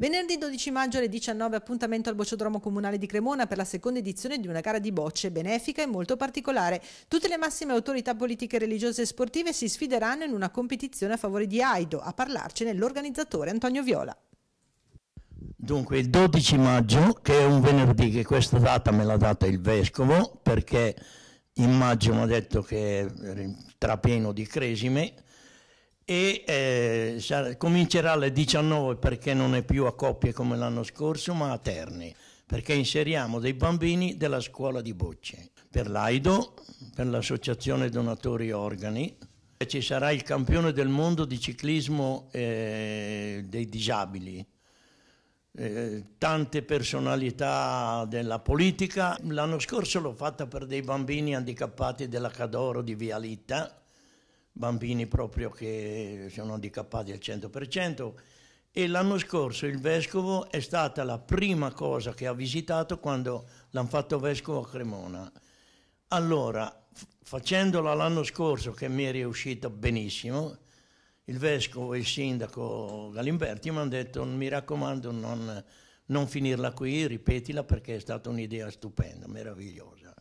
Venerdì 12 maggio alle 19 appuntamento al Bocciodromo Comunale di Cremona per la seconda edizione di una gara di bocce benefica e molto particolare. Tutte le massime autorità politiche, religiose e sportive si sfideranno in una competizione a favore di Aido. A parlarcene l'organizzatore Antonio Viola. Dunque il 12 maggio, che è un venerdì, che questa data me l'ha data il Vescovo, perché in maggio mi ha detto che era trapieno di cresime, e eh, comincerà alle 19 perché non è più a coppie come l'anno scorso ma a terni perché inseriamo dei bambini della scuola di Bocce per l'AIDO, per l'associazione donatori organi ci sarà il campione del mondo di ciclismo eh, dei disabili eh, tante personalità della politica. L'anno scorso l'ho fatta per dei bambini handicappati della Cadoro di Vialitta bambini proprio che sono handicappati al 100% e l'anno scorso il vescovo è stata la prima cosa che ha visitato quando l'hanno fatto vescovo a Cremona. Allora, facendola l'anno scorso che mi è riuscita benissimo, il vescovo e il sindaco Galimberti mi hanno detto mi raccomando non, non finirla qui, ripetila perché è stata un'idea stupenda, meravigliosa.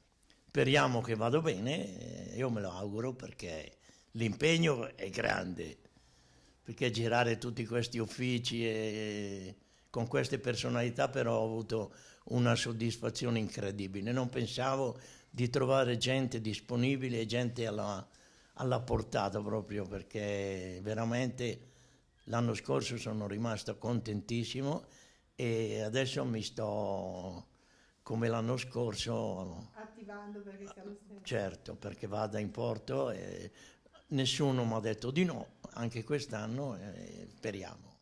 Speriamo che vada bene, io me lo auguro perché l'impegno è grande, perché girare tutti questi uffici e con queste personalità però ho avuto una soddisfazione incredibile. Non pensavo di trovare gente disponibile, e gente alla, alla portata proprio perché veramente l'anno scorso sono rimasto contentissimo e adesso mi sto come l'anno scorso attivando perché siamo sempre. certo perché vada in porto e nessuno mi ha detto di no, anche quest'anno eh, speriamo.